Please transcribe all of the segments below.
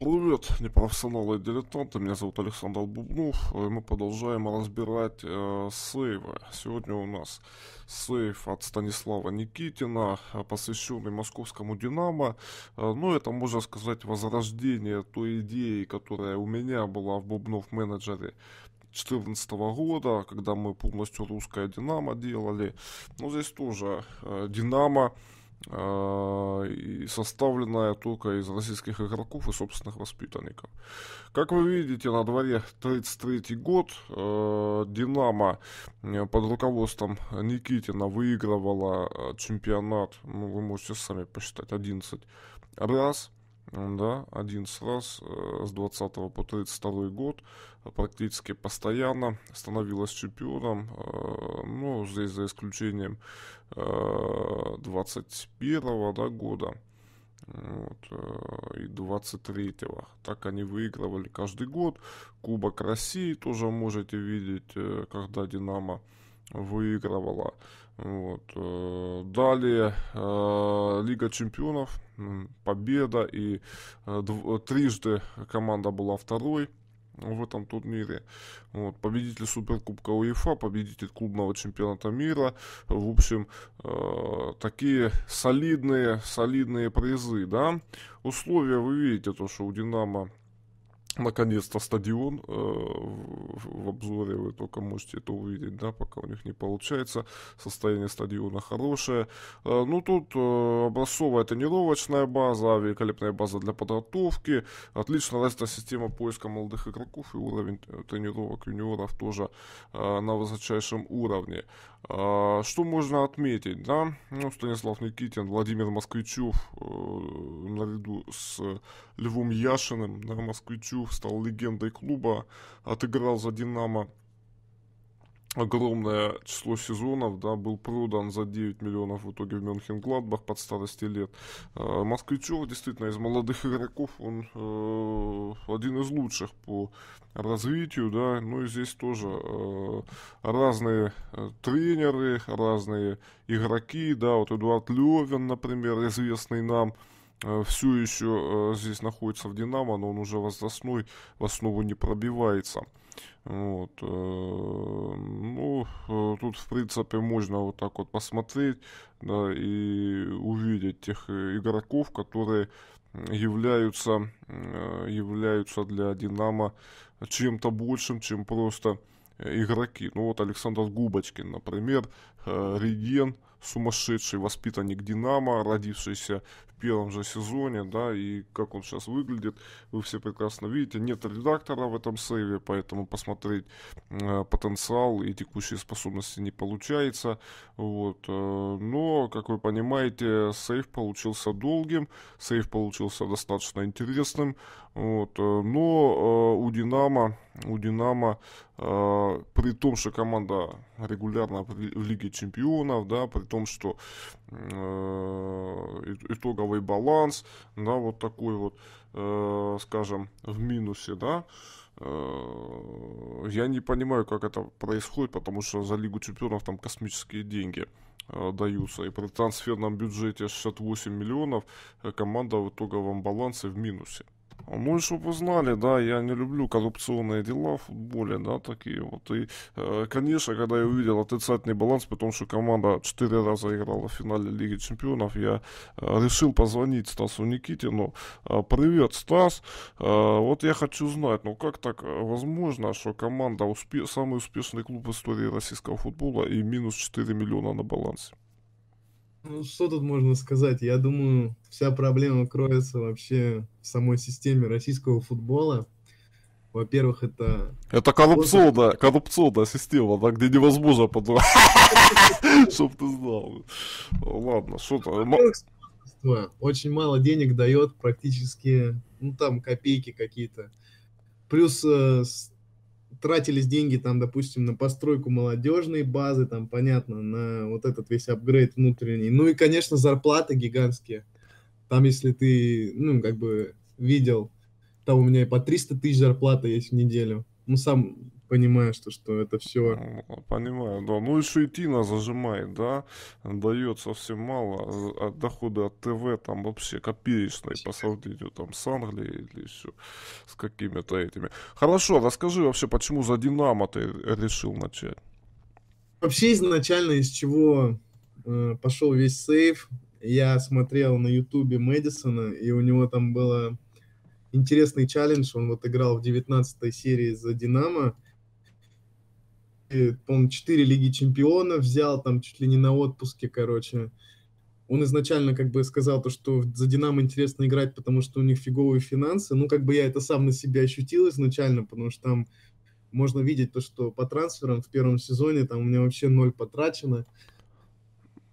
Привет, непрофессионалы и дилетанты, меня зовут Александр Бубнов, и э, мы продолжаем разбирать э, сейвы. Сегодня у нас сейв от Станислава Никитина, э, посвященный московскому «Динамо». Э, ну, это, можно сказать, возрождение той идеи, которая у меня была в Бубнов менеджере 2014 года, когда мы полностью русское «Динамо» делали. Но ну, здесь тоже э, «Динамо» А, составленная только из российских игроков и собственных воспитанников. Как вы видите, на дворе 33 год. А, Динамо под руководством Никитина выигрывала а, чемпионат, ну, вы можете сами посчитать, 11 раз – да, один раз э, с 20 по 32 год э, практически постоянно становилась чемпионом, э, ну, здесь за исключением 21 да, года вот, и 23-го. Так они выигрывали каждый год. Кубок России тоже можете видеть, когда «Динамо» выигрывала. Вот. Э, далее э, Лига чемпионов, победа и э, трижды команда была второй в этом турнире. Вот, победитель Суперкубка УЕФА, победитель клубного чемпионата мира. В общем, такие солидные, солидные призы, да. Условия вы видите, то, что у Динамо наконец-то стадион э, в, обзоре, вы только можете это увидеть, да, пока у них не получается, состояние стадиона хорошее. Э, ну, тут э, образцовая тренировочная база, великолепная база для подготовки, отлично развита система поиска молодых игроков и уровень э, тренировок юниоров тоже на высочайшем уровне. что можно отметить, да, ну, Станислав Никитин, Владимир Москвичев, наряду с э, Львом Яшиным на «Москвичу», стал легендой клуба, отыграл за «Динамо» огромное число сезонов, да, был продан за 9 миллионов в итоге в Мюнхен-Гладбах под старости лет. Э, Москвичев действительно из молодых игроков он э, один из лучших по развитию, да, ну и здесь тоже э, разные э, тренеры, разные игроки, да, вот Эдуард Левин, например, известный нам, э, Э, все еще э, здесь находится в Динамо, но он уже возрастной, в основу не пробивается. Вот. Э, ну, тут, в принципе, можно вот так вот посмотреть да, и увидеть тех игроков, которые являются, являются для Динамо чем-то большим, чем просто игроки. Ну вот Александр Губочкин, например, Реген – сумасшедший воспитанник «Динамо», родившийся в первом же сезоне, да, и как он сейчас выглядит, вы все прекрасно видите. Нет редактора в этом сейве, поэтому посмотреть э, потенциал и текущие способности не получается. Вот. Э, но, как вы понимаете, сейв получился долгим, сейв получился достаточно интересным. Вот. Э, но э, у «Динамо» у Динамо, э, при том, что команда регулярно в Лиге Чемпионов, да, при том, что э, итоговый баланс, да, вот такой вот, э, скажем, в минусе, да, э, я не понимаю, как это происходит, потому что за Лигу Чемпионов там космические деньги э, даются. И при трансферном бюджете 68 миллионов э, команда в итоговом балансе в минусе. А мы, чтобы вы знали, да, я не люблю коррупционные дела в футболе, да, такие вот. И, э, конечно, когда я увидел отрицательный баланс, потому что команда четыре раза играла в финале Лиги Чемпионов, я э, решил позвонить Стасу Никитину. Э, Привет, Стас. Вот я хочу знать, ну как так возможно, что команда успе... самый успешный клуб в истории российского футбола и минус 4 миллиона на балансе? Ну, что тут можно сказать? Я думаю, вся проблема кроется вообще в самой системе российского футбола. Во-первых, это... Это коррупционная, коррупционная система, да, где невозможно потом... Чтоб ты знал. Ладно, что то Очень мало денег дает практически, ну там, копейки какие-то. Плюс э, тратились деньги там, допустим, на постройку молодежной базы, там, понятно, на вот этот весь апгрейд внутренний. Ну и, конечно, зарплаты гигантские. Там, если ты, ну, как бы видел, там у меня и по 300 тысяч зарплата есть в неделю. Ну, сам понимаешь, то, что это все... Понимаю, да. Ну еще и Тина зажимает, да, дает совсем мало а а от дохода от ТВ, там вообще копеечные по сравнению там с Англией или еще с какими-то этими. Хорошо, а расскажи вообще, почему за Динамо ты решил начать? Вообще изначально из чего э, пошел весь сейф, я смотрел на ютубе Мэдисона, и у него там было интересный челлендж. Он вот играл в 19 серии за «Динамо», по-моему, 4 Лиги Чемпионов взял, там чуть ли не на отпуске, короче. Он изначально как бы сказал то, что за «Динамо» интересно играть, потому что у них фиговые финансы. Ну, как бы я это сам на себе ощутил изначально, потому что там можно видеть то, что по трансферам в первом сезоне там у меня вообще ноль потрачено.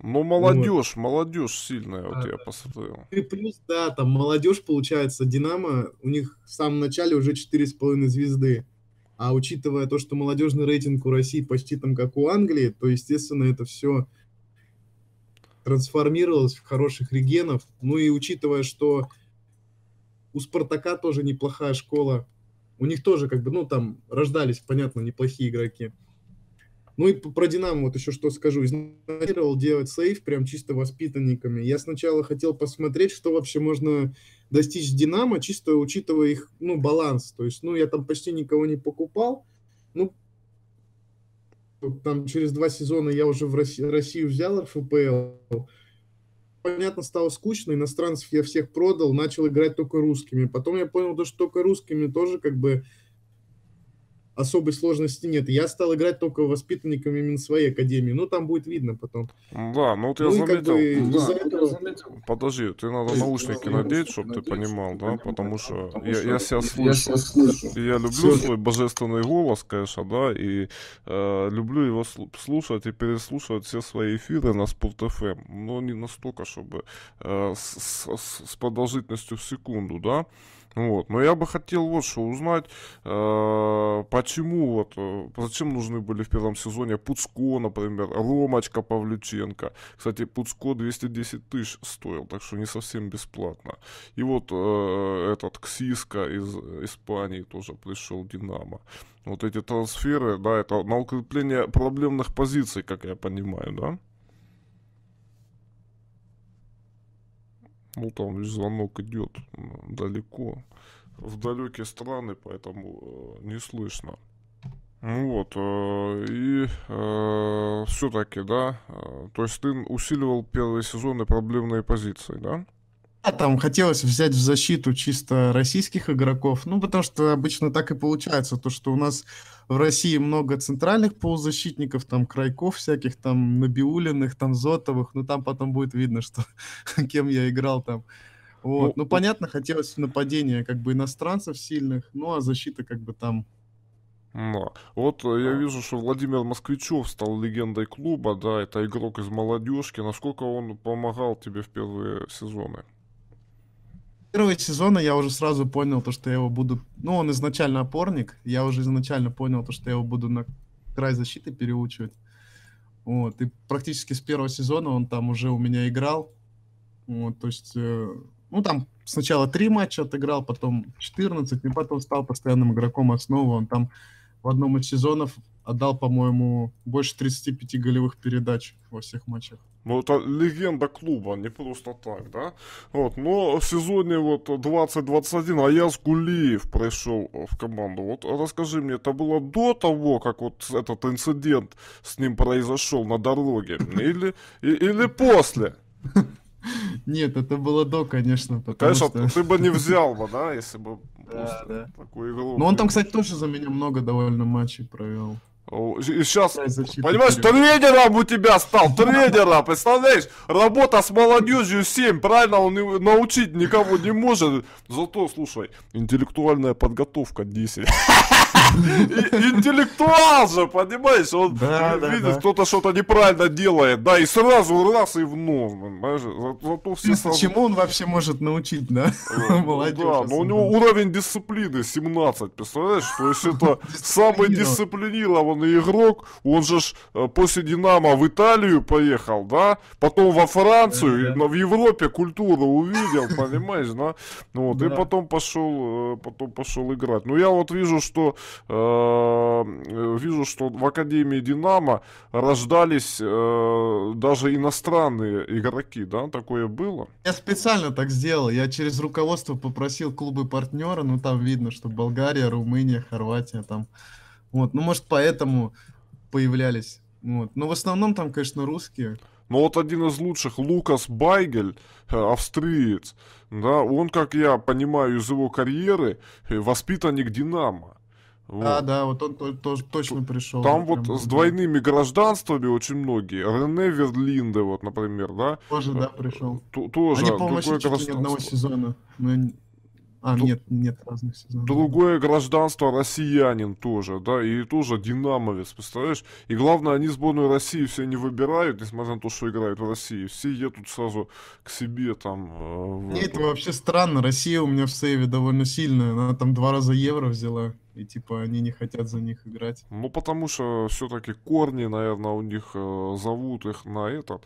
Ну, молодежь, вот. молодежь сильная, вот а, я посмотрел. И плюс, да, там молодежь, получается, Динамо, у них в самом начале уже 4,5 звезды. А учитывая то, что молодежный рейтинг у России почти там как у Англии, то, естественно, это все трансформировалось в хороших регенов. Ну и учитывая, что у Спартака тоже неплохая школа, у них тоже как бы, ну там рождались, понятно, неплохие игроки. Ну и про Динамо вот еще что скажу. Изнанировал делать сейф прям чисто воспитанниками. Я сначала хотел посмотреть, что вообще можно достичь Динамо, чисто учитывая их, ну, баланс. То есть, ну, я там почти никого не покупал. Ну, там через два сезона я уже в Россию, Россию взял РФПЛ. Понятно, стало скучно, иностранцев я всех продал, начал играть только русскими. Потом я понял, то что только русскими тоже как бы особой сложности нет. Я стал играть только воспитанниками именно своей академии. Ну, там будет видно потом. Да, ну вот я ну, заметил. Как бы, да, этого... заметил. Подожди, ты надо наушники надеть, чтобы ты понимал, да? Потому что я, я себя слышу. Я, слышу. я люблю Все. свой божественный голос, конечно, да, и э, люблю его слушать и переслушивать все свои эфиры на Спорт.ФМ, но не настолько, чтобы э, с, с, с продолжительностью в секунду, да? Вот. Но я бы хотел вот что узнать, э, почему вот, э, зачем нужны были в первом сезоне Пуцко, например, Ромочка Павлюченко. Кстати, Пуцко 210 тысяч стоил, так что не совсем бесплатно. И вот э, этот Ксиска из Испании тоже пришел Динамо. Вот эти трансферы, да, это на укрепление проблемных позиций, как я понимаю, да? Ну, там звонок идет далеко в далекие страны, поэтому э, не слышно. Ну вот, э, и э, все-таки, да, э, то есть ты усиливал первые сезоны проблемные позиции, да? А там хотелось взять в защиту чисто российских игроков, ну, потому что обычно так и получается, то, что у нас в России много центральных полузащитников, там, Крайков всяких, там, Набиулиных, там, Зотовых, Но ну, там потом будет видно, что кем я играл там. Вот. Ну, ну, понятно, хотелось нападения как бы иностранцев сильных, ну а защита как бы там но. Вот э, я а. вижу, что Владимир Москвичев стал легендой клуба, да, это игрок из молодежки. Насколько он помогал тебе в первые сезоны? Первые сезоны я уже сразу понял то, что я его буду... Ну, он изначально опорник, я уже изначально понял то, что я его буду на край защиты переучивать. Вот, и практически с первого сезона он там уже у меня играл. Вот, то есть э, ну, там сначала три матча отыграл, потом 14, и потом стал постоянным игроком основы. Он там в одном из сезонов отдал, по-моему, больше 35 голевых передач во всех матчах. Ну, это легенда клуба, не просто так, да? Вот, но в сезоне вот 2021 Аяс Гулиев пришел в команду. Вот расскажи мне, это было до того, как вот этот инцидент с ним произошел на дороге? Или, или после? Нет, это было до, конечно. Конечно, что... ты бы не взял бы, да, если бы просто да, да. такую игру. Но ну, он там, кстати, тоже за меня много довольно матчей провел. И сейчас, понимаешь, трейдером у тебя стал, тренера, представляешь? Работа с молодежью 7, правильно он научить никого не может. Зато, слушай, интеллектуальная подготовка 10. интеллектуал же, понимаешь? Он видит, кто-то что-то неправильно делает, да, и сразу раз и в нос. Зато все Чему он вообще может научить, да? Э, ну Молодежь. Да, но у него уровень дисциплины 17, представляешь? То есть это самый дисциплинированный игрок, он же э, после Динамо в Италию поехал, да? Потом во Францию, в Европе культуру увидел, понимаешь, да? Вот, и потом пошел, э, потом пошел играть. Но я вот вижу, что Эм, вижу, что в Академии Динамо рождались э, даже иностранные игроки, да, такое было. Я специально так сделал, я через руководство попросил клубы партнера, ну там видно, что Болгария, Румыния, Хорватия там. Вот, ну может поэтому появлялись. Вот. Но ну, в основном там, конечно, русские. Но вот один из лучших, Лукас Байгель, э, австриец, да, он, как я понимаю из его карьеры, э, воспитанник «Динамо». Вот. А, да, вот он тоже точно пришел. Там вот с двойными гражданствами очень многие. Рене э, Верлинде, вот, например, да? Тоже, да, э, пришел. тоже. Они, по-моему, чуть ли одного сезона. А, нет, нет разных сезонов. Другое гражданство россиянин тоже, да, и тоже динамовец, представляешь? И главное, они сборную России все не выбирают, несмотря на то, что играют в России. Все едут сразу к себе там. Э, Нет, это вообще странно. Россия у меня в сейве довольно сильная. Она там два раза евро взяла и типа они не хотят за них играть. Ну, потому что все-таки корни, наверное, у них э, зовут их на этот,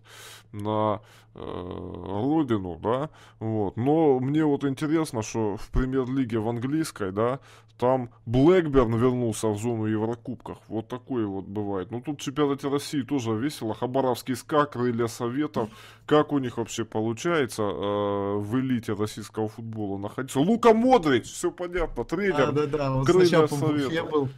на э, родину, да, вот. Но мне вот интересно, что в премьер-лиге в английской, да, там Блэкберн вернулся в зону Еврокубках. Вот такое вот бывает. Ну тут в чемпионате России тоже весело. Хабаровский СКА, крылья советов. Как у них вообще получается э, в элите российского футбола находиться? Лука Модрич, все понятно, тренер. А, да, да, он крылья советов. был.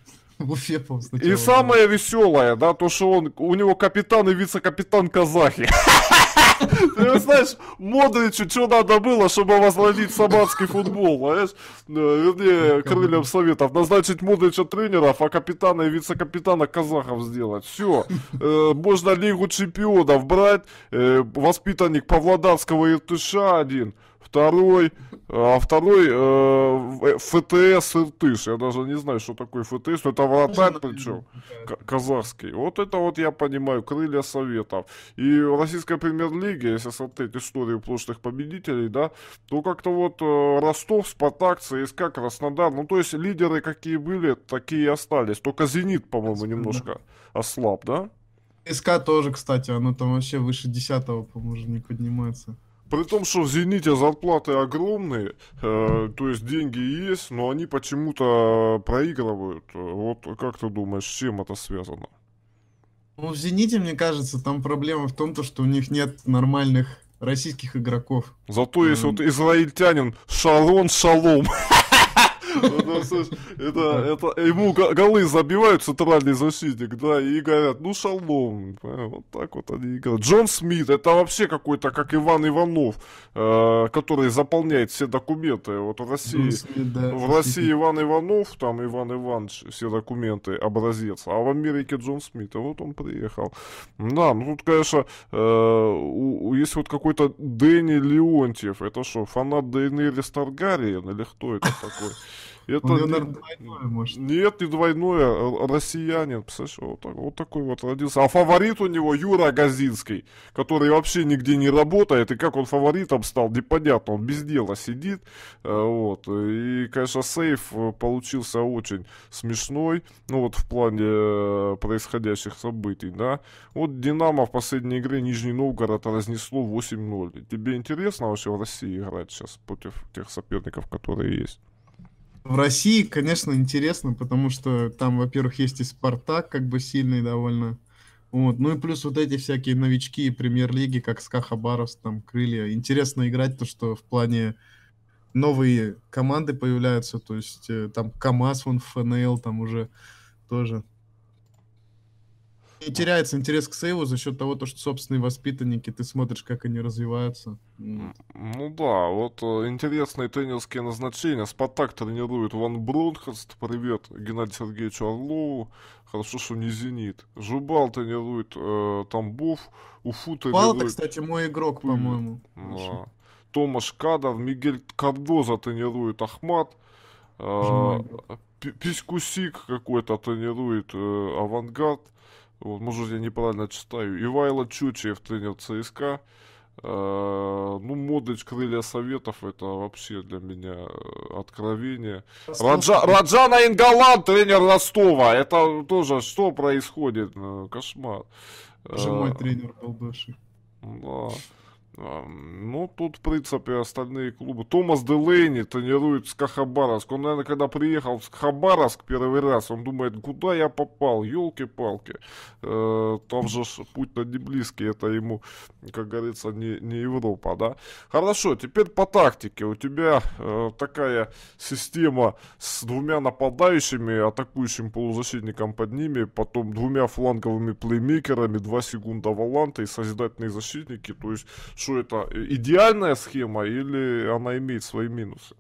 И самое веселое, да, то, что он, у него капитан и вице-капитан казахи. Ты знаешь, Модричу что надо было, чтобы возродить самарский футбол, знаешь? Э, вернее, крыльям советов. Назначить Модрича тренеров, а капитана и вице-капитана казахов сделать. Все. Э, можно Лигу чемпионов брать. Э, воспитанник Павлодарского РТШ один. Второй, а второй э, э ФТС Иртыш. Я даже не знаю, что такое ФТС, но это вратарь причем казахский. Вот это вот я понимаю, крылья советов. И в российской премьер-лиге, если смотреть историю прошлых победителей, да, то как-то вот э, Ростов, Спартак, ЦСКА, Краснодар, ну то есть лидеры какие были, такие и остались. Только Зенит, по-моему, немножко ослаб, да? СК тоже, кстати, оно там вообще выше десятого по-моему, уже не поднимается. При том, что в «Зените» зарплаты огромные, э, то есть деньги есть, но они почему-то проигрывают. Вот как ты думаешь, с чем это связано? Ну, в «Зените», мне кажется, там проблема в том, то, что у них нет нормальных российских игроков. Зато есть эм... вот израильтянин Шарон Шалом. Ну, ну, это это ему голы забивают центральный защитник, да, и говорят, ну шалом. Вот так вот они играют. Джон Смит, это вообще какой-то, как Иван Иванов, э, который заполняет все документы. Вот в России, в России Иван Иванов, там Иван Иванович, все документы, образец. А в Америке Джон Смит, а вот он приехал. Да, ну тут, конечно, э, у есть вот какой-то Дэнни Леонтьев, это что, фанат Дейнерис Таргариен или кто это такой? Это не двойное, может. Нет, не двойное, э, россиянин, представляешь, вот, так, вот такой вот родился. А фаворит у него Юра Газинский, который вообще нигде не работает, и как он фаворитом стал, непонятно, он без дела сидит, э, вот, и, конечно, сейф э, получился очень смешной, ну, вот в плане происходящих событий, да. Вот Динамо в последней игре Нижний Новгород разнесло 8-0. Тебе интересно вообще в России играть сейчас против тех соперников, которые есть? в России, конечно, интересно, потому что там, во-первых, есть и Спартак, как бы сильный довольно. Вот. Ну и плюс вот эти всякие новички премьер-лиги, как СКА там Крылья. Интересно играть, то что в плане новые команды появляются, то есть э, там КАМАЗ, вон ФНЛ там уже тоже и теряется интерес к сейву за счет того, то что собственные воспитанники, ты смотришь, как они развиваются. Ну да, вот э, интересные тренерские назначения. Спартак тренирует Ван Бронхерст, привет Геннадию Сергеевичу Орлову, хорошо, что не Зенит. Жубал тренирует э, Тамбов, Уфу тренирует... Палта, кстати, мой игрок, по-моему. Да. Томаш Кадов, Мигель Кардоза тренирует Ахмат. Э, Писькусик какой-то тренирует э, Авангард. Вот, может, я неправильно читаю. Ивайло Чучев, тренер ЦСКА. Uh, ну, Модрич, Крылья Советов, это вообще для меня э, откровение. Раджа, Раджана Ингалан, тренер Ростова, это тоже что происходит? Э, кошмар. Даже uh, мой тренер был бывший. Да. Ну, тут, в принципе, остальные клубы. Томас Делейни тренирует Скахабаровск. Он, наверное, когда приехал в Скахабаровск первый раз, он думает, куда я попал, елки-палки. Э, там же путь-то не близкий, это ему, как говорится, не, не Европа, да. Хорошо, теперь по тактике. У тебя э, такая система с двумя нападающими, атакующим полузащитником под ними, потом двумя фланговыми плеймейкерами, два секунда валанта и созидательные защитники. То есть что это идеальная схема или она имеет свои минусы?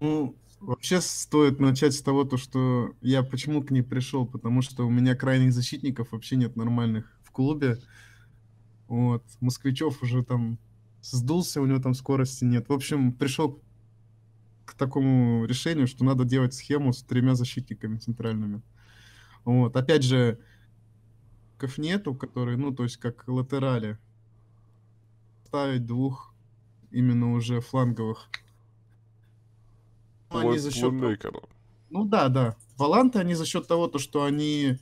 Ну, вообще стоит начать с того, то, что я почему к ней пришел, потому что у меня крайних защитников вообще нет нормальных в клубе. Вот, Москвичев уже там сдулся, у него там скорости нет. В общем, пришел к такому решению, что надо делать схему с тремя защитниками центральными. Вот, опять же, нету, которые, ну, то есть как латерали, ставить двух именно уже фланговых. Ну, они за счет... Ну да, да. Валанты они за счет того, то, что они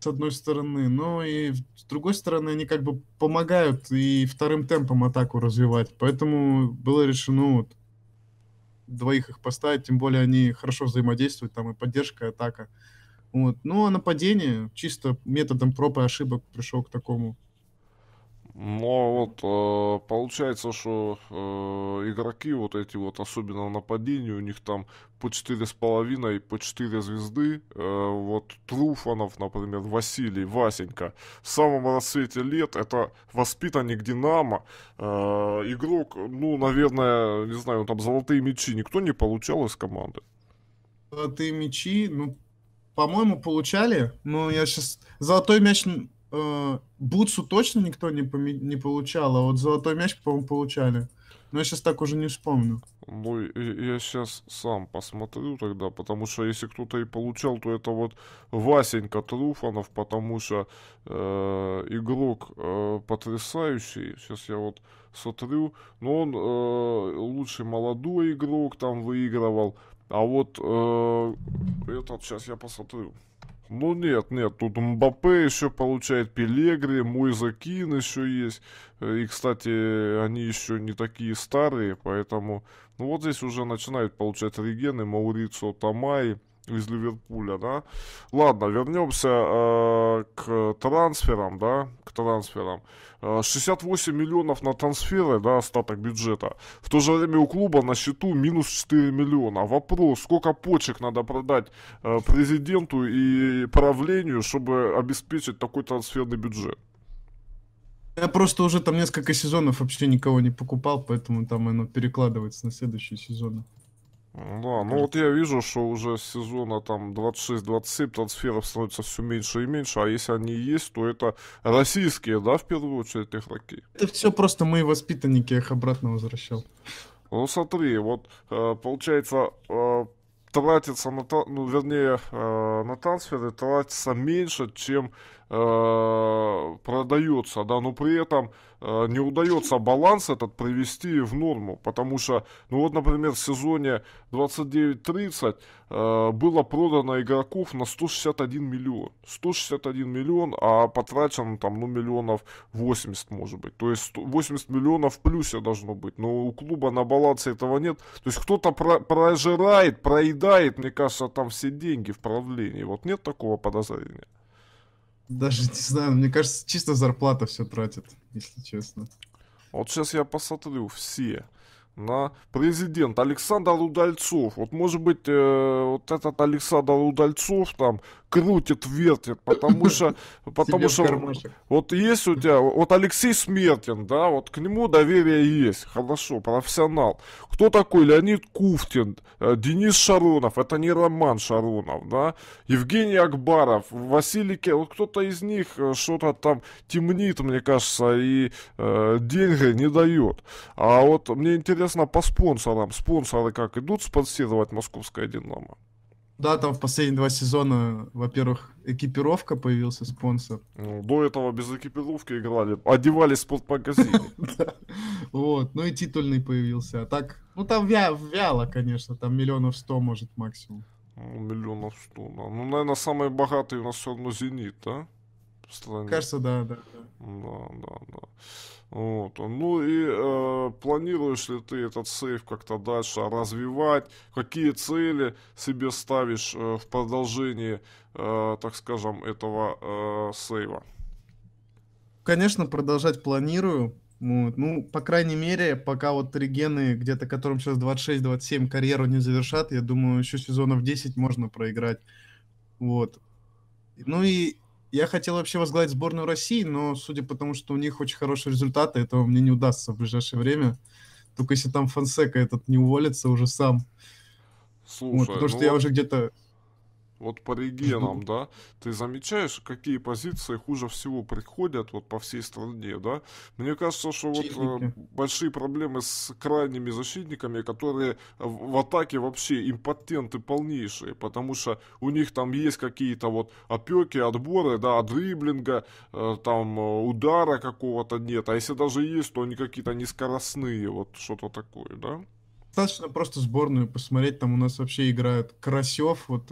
с одной стороны, но и с другой стороны они как бы помогают и вторым темпом атаку развивать. Поэтому было решено вот, двоих их поставить, тем более они хорошо взаимодействуют, там и поддержка, и атака. Вот. Ну а нападение чисто методом проб и ошибок пришел к такому но ну, а вот э, получается, что э, игроки вот эти вот, особенно в нападении, у них там по 4,5, по 4 звезды. Э, вот Труфанов, например, Василий, Васенька. В самом расцвете лет это воспитанник Динамо. Игрок, ну, наверное, не знаю, там золотые мечи никто не получал из команды. Золотые мечи ну, по-моему, получали, но я сейчас... Золотой мяч Э, бутсу точно никто не, поме- не получал, а вот золотой мяч, по-моему, получали. Но я сейчас так уже не вспомню. Ну, я сейчас сам посмотрю тогда, потому что если кто-то и получал, то это вот Васенька Труфанов, потому что э, игрок э, потрясающий. Сейчас я вот смотрю, но ну, он э, лучший молодой игрок там выигрывал. А вот э, этот, сейчас я посмотрю. Ну нет, нет, тут Мбаппе еще получает, Пелегри, мой Кин еще есть. Э, и, кстати, они еще не такие старые, поэтому... Ну вот здесь уже начинают получать регены и Маурицио Тамай из Ливерпуля, да. Ладно, вернемся э, к трансферам, да, к трансферам. 68 э, миллионов на трансферы, да, остаток бюджета. В то же время у клуба на счету минус 4 миллиона. Вопрос, сколько почек надо продать э, президенту и правлению, чтобы обеспечить такой трансферный бюджет? Я просто уже там несколько сезонов вообще никого не покупал, поэтому там оно перекладывается на следующие сезоны. Да, ну вот я вижу, что уже с сезона там 26-27 трансферов становится все меньше и меньше, а если они есть, то это российские, да, в первую очередь игроки? Это все просто мои воспитанники, я их обратно возвращал. Ну смотри, вот э, получается э, тратится на, ну, вернее, э, на трансферы тратится меньше, чем продается, да, но при этом Э, не удается баланс этот привести в норму, потому что, ну вот, например, в сезоне 29-30 э, было продано игроков на 161 миллион. 161 миллион, а потрачено там, ну, миллионов 80, может быть. То есть 80 миллионов в плюсе должно быть, но у клуба на балансе этого нет. То есть кто-то прожирает, проедает, мне кажется, там все деньги в правлении. Вот нет такого подозрения. Даже не знаю, мне кажется, чисто зарплата все тратит, если честно. Вот сейчас я посмотрю все на президент Александр Удальцов. Вот может быть э, вот этот Александр Удальцов там крутит, вертит, потому что потому что вот есть у тебя вот Алексей Смертин, да, вот к нему доверие есть, хорошо, профессионал. Кто такой Леонид Куфтин, э, Денис Шаронов, это не Роман Шаронов, да, Евгений Акбаров, Василий вот кто-то из них э, что-то там темнит, мне кажется, и э, деньги не дает. А вот мне интересно интересно по спонсорам. Спонсоры как идут спонсировать московское «Динамо»? Да, там в последние два сезона, во-первых, экипировка появился спонсор. Ну, до этого без экипировки играли, одевали в спортмагазин. Вот, ну и титульный появился. А так, ну там вяло, конечно, там миллионов сто, может, максимум. Ну, миллионов сто, да. Ну, наверное, самый богатый у нас все равно «Зенит», да? стране. Кажется, да, да. Да, да, да. да. Вот. Ну и э, планируешь ли ты этот сейф как-то дальше развивать? Какие цели себе ставишь э, в продолжении, э, так скажем, этого э, сейва? Конечно, продолжать планирую. Вот. Ну, по крайней мере, пока вот регены, где-то которым сейчас 26-27 карьеру не завершат, я думаю, еще сезонов 10 можно проиграть. Вот. Ну и я хотел вообще возглавить сборную России, но судя по тому, что у них очень хорошие результаты, этого мне не удастся в ближайшее время. Только если там Фансека этот не уволится уже сам. Слушай, вот, потому ну... что я уже где-то вот по регионам, да, ты замечаешь, какие позиции хуже всего приходят вот по всей стране, да? Мне кажется, что вот э, большие проблемы с крайними защитниками, которые в, в атаке вообще импотенты полнейшие, потому что у них там есть какие-то вот опеки, отборы, да, от дриблинга, э, там э, удара какого-то нет, а если даже есть, то они какие-то низкоростные, вот что-то такое, да? Достаточно просто сборную посмотреть, там у нас вообще играют Карасев, вот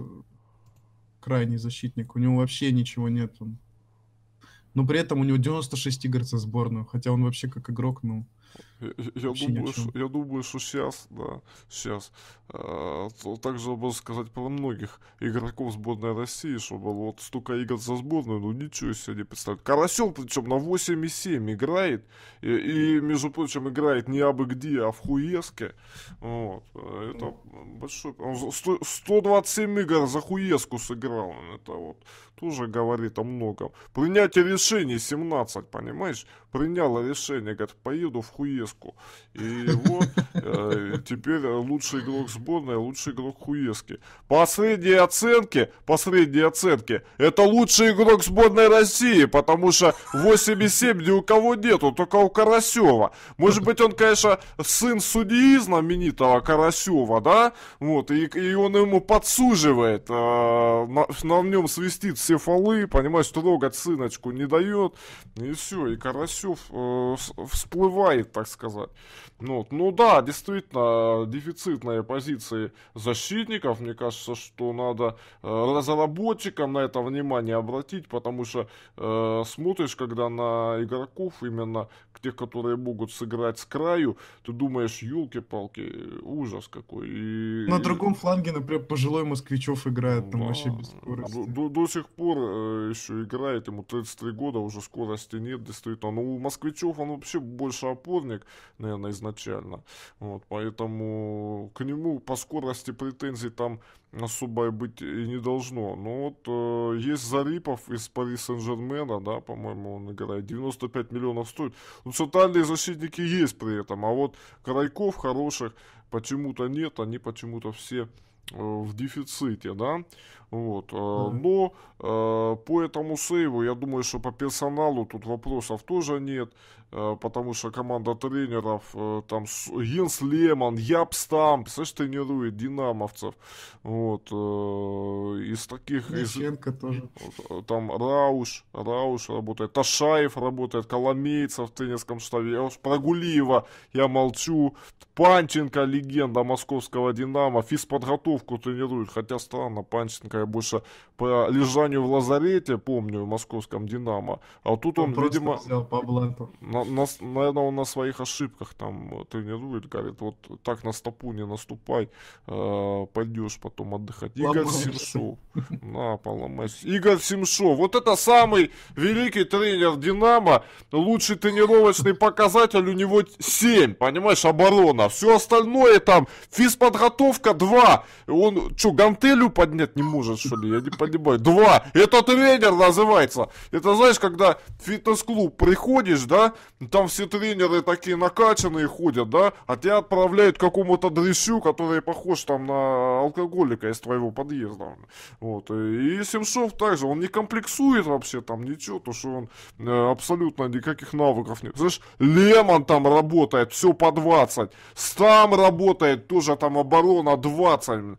крайний защитник. У него вообще ничего нет. Он... Но ну, при этом у него 96 игр за сборную, хотя он вообще как игрок, ну... Я думаю, что, я думаю, что сейчас, да, сейчас. Э, также можно сказать про многих игроков сборной России, что было вот столько игр за сборную, ну ничего себе не представляю. Карасев причем на 8,7 играет, и, и, между прочим, играет не абы где, а в Хуеске. Вот, э, это mm. большой... Он 100, 127 игр за Хуеску сыграл, это вот тоже говорит о многом. Принятие решений 17, понимаешь? Приняло решение, говорит, поеду в Хуеску хуеску. И его э, теперь э, лучший игрок сборной, а лучший игрок хуески. По средней оценке, по средней оценке, это лучший игрок сборной России, потому что 8,7 ни у кого нету, только у Карасева. Может быть, он, конечно, сын судьи знаменитого Карасева, да? Вот, и, и он ему подсуживает, э, на, на нем свистит все фолы, понимаешь, трогать сыночку не дает, и все, и Карасев э, всплывает, так сказать сказать. Ну, ну да, действительно, дефицитные позиции защитников. Мне кажется, что надо э, разработчикам на это внимание обратить, потому что э, смотришь, когда на игроков именно тех, которые могут сыграть с краю, ты думаешь, елки-палки, ужас какой. И... На другом фланге, например, пожилой москвичев играет, там да. вообще без скорости. До, до, до сих пор э, еще играет, ему 33 года, уже скорости нет, действительно. Но у москвичев он вообще больше опорник, наверное, изначально. Вот, поэтому к нему по скорости претензий там особо быть и не должно. Но ну вот э, есть Зарипов из Пари Сен-Жермена, да, по-моему, он играет, 95 миллионов стоит. Ну, центральные защитники есть при этом, а вот Крайков хороших почему-то нет, они почему-то все Э, в дефиците, да, вот, э, но э, по этому сейву, я думаю, что по персоналу тут вопросов тоже нет, потому что команда тренеров, там, Йенс Лемон, Япстам, слышь, тренирует динамовцев, вот, из таких... из, тоже. Там Рауш, Рауш работает, Ташаев работает, Коломейцев в тренерском штабе, я уж про Гулиева я молчу, Панченко, легенда московского Динамо, физподготовка винтовку тренируют. Хотя странно, Панченко я больше по лежанию в лазарете помню в московском «Динамо». А тут он, он видимо... Взял по На, на, наверное, он на своих ошибках там э, тренирует. Говорит, вот так на стопу не наступай, э, пойдешь потом отдыхать. Игорь Семшов. На, поломайся. Игорь Семшов. Вот это самый великий тренер «Динамо». Лучший тренировочный показатель у него 7, понимаешь, оборона. Все остальное там физподготовка 2, он что, гантелью поднять не может, что ли? Я не понимаю. Два. Это тренер называется. Это знаешь, когда в фитнес-клуб приходишь, да, там все тренеры такие накачанные ходят, да, а тебя отправляют к какому-то дрыщу, который похож там на алкоголика из твоего подъезда. Вот. И Семшов также, он не комплексует вообще там ничего, то что он э, абсолютно никаких навыков нет. Знаешь, Лемон там работает, все по 20. Стам работает, тоже там оборона 20.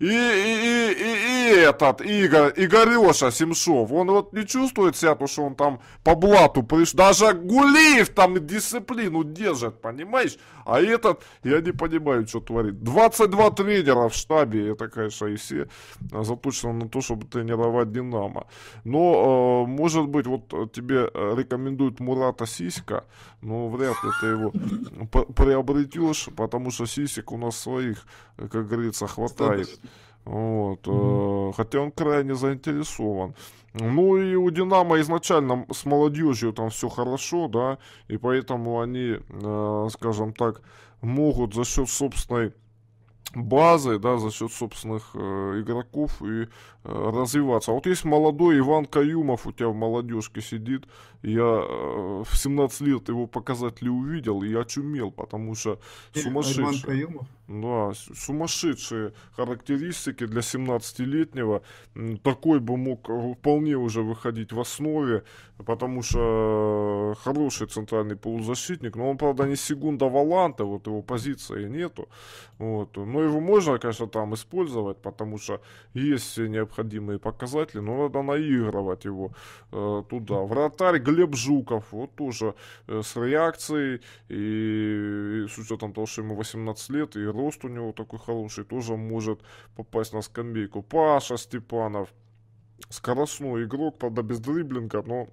и, и, и, и, и этот Игорь, Игореша Семшов, он вот не чувствует себя, то, что он там по блату пришел. Даже Гулиев там дисциплину держит, понимаешь? А этот, я не понимаю, что творит. 22 тренера в штабе, это, конечно, и все заточено на то, чтобы тренировать Динамо. Но, э, может быть, вот тебе рекомендуют Мурата Сиська, но вряд ли ты его приобретешь, потому что Сисик у нас своих, как говорится, хватает. Вот, mm-hmm. Хотя он крайне заинтересован. Ну и у Динамо изначально с молодежью там все хорошо, да, и поэтому они, э, скажем так, могут за счет собственной базой, да, за счет собственных э, игроков и э, развиваться. А вот есть молодой Иван Каюмов у тебя в молодежке сидит, я э, в 17 лет его показатели увидел и очумел, потому что э, сумасшедший. Иван Каюмов? Да, сумасшедшие характеристики для 17-летнего. Такой бы мог вполне уже выходить в основе, потому что э, хороший центральный полузащитник, но он, правда, не секунда Валанта, вот его позиции нету. Вот. Но но его можно, конечно, там использовать, потому что есть все необходимые показатели, но надо наигрывать его э, туда. Вратарь Глеб Жуков, вот тоже э, с реакцией, и, и с учетом того, что ему 18 лет, и рост у него такой хороший, тоже может попасть на скамейку. Паша Степанов, скоростной игрок, правда без дриблинга, но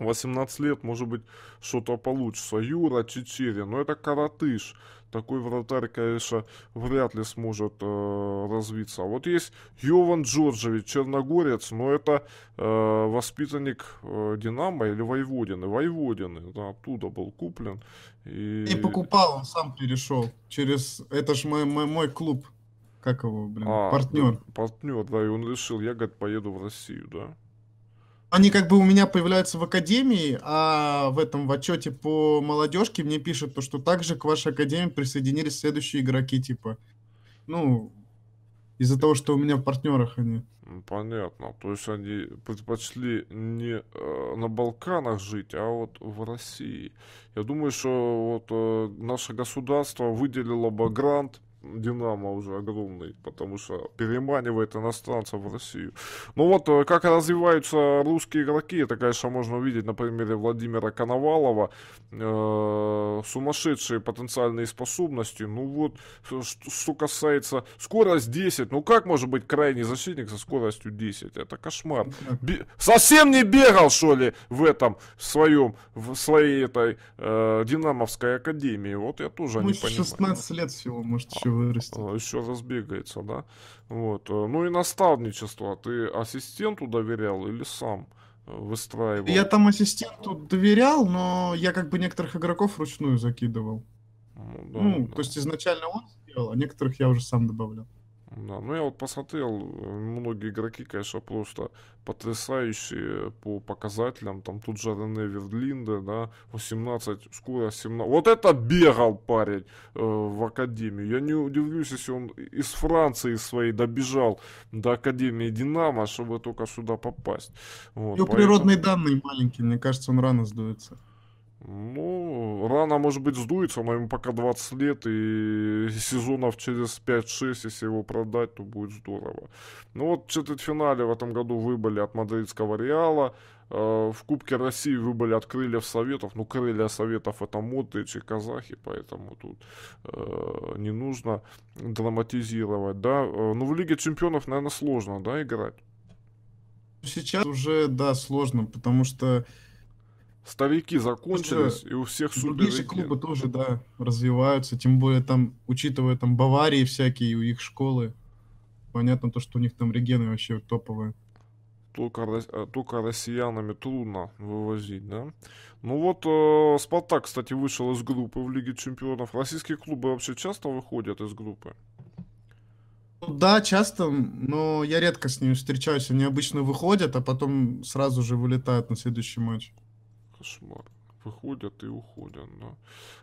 18 лет, может быть, что-то получится. Юра Чечерин, ну это коротыш. Такой вратарь, конечно, вряд ли сможет э, развиться. А вот есть Йован Джорджевич, черногорец, но это э, воспитанник э, Динамо или Войводины. Войводины, да, оттуда был куплен. И... и покупал, он сам перешел. Через, это же мой, мой, мой клуб, как его, блин, а, партнер. Да, партнер, да, и он решил, я, говорит, поеду в Россию, да они как бы у меня появляются в академии, а в этом в отчете по молодежке мне пишут то, что также к вашей академии присоединились следующие игроки, типа. Ну, из-за того, что у меня в партнерах они. Понятно. То есть они предпочли не э, на Балканах жить, а вот в России. Я думаю, что вот э, наше государство выделило бы грант Динамо уже огромный, потому что переманивает иностранцев в Россию. Ну вот, э, как развиваются русские игроки, это, конечно, можно увидеть на примере Владимира Коновалова. Э, сумасшедшие потенциальные способности. Ну вот, что касается скорость 10. Ну как может быть крайний защитник со скоростью 10? Это кошмар. Ну Бе- совсем не бегал, что ли, в этом в своем, в своей этой э, Динамовской академии. Вот я тоже ну, не понимаю. 16 лет всего, может, а, еще вырастет. А, еще разбегается, да. Вот. Э, ну и наставничество. Ты ассистенту доверял или сам? выстраивал. Я там ассистенту доверял, но я как бы некоторых игроков вручную закидывал. Ну, да, ну да. то есть изначально он сделал, а некоторых я уже сам добавлял. Да, ну я вот посмотрел, э, многие игроки, конечно, просто потрясающие по показателям. Там тут же Рене Вердлинде, да, 18, скоро 17. Вот это бегал парень э, в Академию. Я не удивлюсь, если он из Франции своей добежал до Академии Динамо, чтобы только сюда попасть. Вот, Его поэтому... природные данные маленькие, мне кажется, он рано сдуется. Ну, рано, может быть, сдуется, но ему пока 20 лет, и сезонов через 5-6, если его продать, то будет здорово. Ну вот в четвертьфинале в этом году выбыли от мадридского Реала, э, в Кубке России выбыли от крыльев Советов, ну крылья Советов это Модрич и казахи, поэтому тут э, не нужно драматизировать, да. Э, ну в Лиге Чемпионов, наверное, сложно, да, играть? Сейчас уже, да, сложно, потому что Старики закончились, и у всех супер. Другие клубы тоже, да, развиваются. Тем более там, учитывая там Баварии всякие, у их школы, понятно то, что у них там регены вообще топовые. Только, э, только россиянами трудно вывозить, да? Ну вот, э, Спартак, кстати, вышел из группы в Лиге Чемпионов. Российские клубы вообще часто выходят из группы? Ну да, часто, но я редко с ними встречаюсь. Они обычно выходят, а потом сразу же вылетают на следующий матч кошмар. Выходят и уходят, да.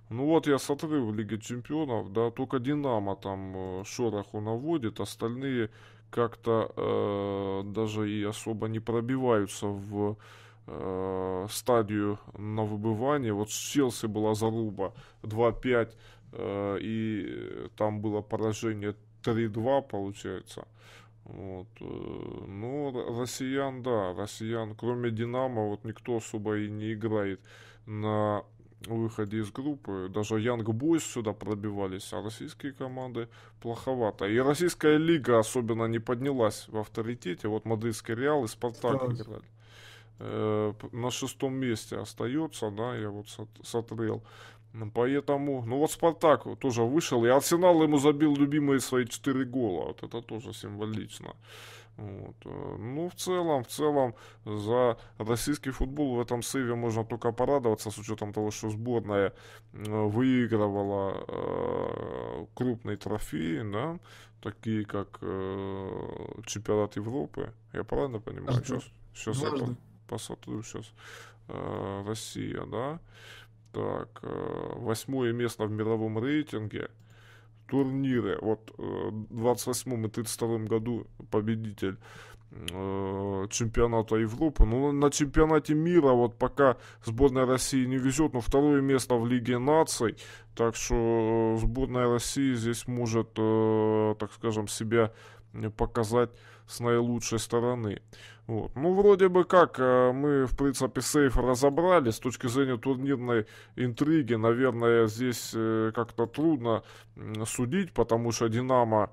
Ну вот я с в Лиге Чемпионов, да, только Динамо там э, шороху наводит, остальные как-то э, даже и особо не пробиваются в э, стадию на выбывание. Вот с Челси была заруба 2-5, э, и там было поражение 3-2, получается. Вот. Э, ну, россиян, да, россиян, кроме «Динамо», вот никто особо и не играет на выходе из группы. Даже Янг Бойс сюда пробивались, а российские команды плоховато. И российская лига особенно не поднялась в авторитете. Вот Мадридский Реал и Спартак да. играли. Э, на шестом месте остается, да, я вот сот, сотрел. Ну, поэтому, ну вот Спартак тоже вышел, и Арсенал ему забил любимые свои 4 гола. Вот это тоже символично. Вот. Э, ну, в целом, в целом, за российский футбол в этом сейве можно только порадоваться, с учетом того, что сборная э, выигрывала э, крупные трофеи, да, такие как э, чемпионат Европы. Я правильно понимаю? Сейчас, сейчас я посмотрю, сейчас э, Россия, да. Так, э, восьмое место в мировом рейтинге. Турниры. Вот э, в 28 и 32 году победитель Э, чемпионата Европы. Ну, на чемпионате мира вот пока сборная России не везет, но второе место в Лиге наций. Так что э, сборная России здесь может, э, так скажем, себя показать с наилучшей стороны. Вот. Ну, вроде бы как, э, мы, в принципе, сейф разобрали. С точки зрения турнирной интриги, наверное, здесь как-то трудно судить, потому что «Динамо»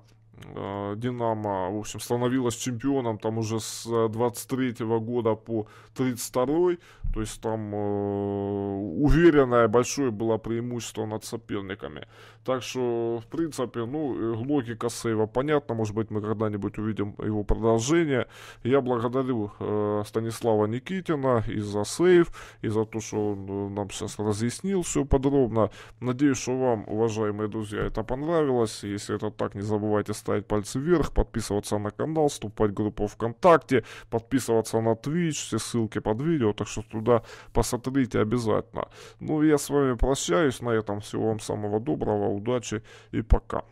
Э, Динамо, в общем, становилась чемпионом там уже с 23 э, года по 32 то есть там э, уверенное большое было преимущество над соперниками. Так что, в принципе, ну, э, логика сейва понятна, может быть, мы когда-нибудь увидим его продолжение. Я благодарю э, Станислава Никитина и за сейв, и за то, что он нам сейчас разъяснил все подробно. Надеюсь, что вам, уважаемые друзья, это понравилось. Если это так, не забывайте ставить ставить пальцы вверх, подписываться на канал, вступать в группу ВКонтакте, подписываться на Twitch, все ссылки под видео, так что туда посмотрите обязательно. Ну, я с вами прощаюсь, на этом всего вам самого доброго, удачи и пока.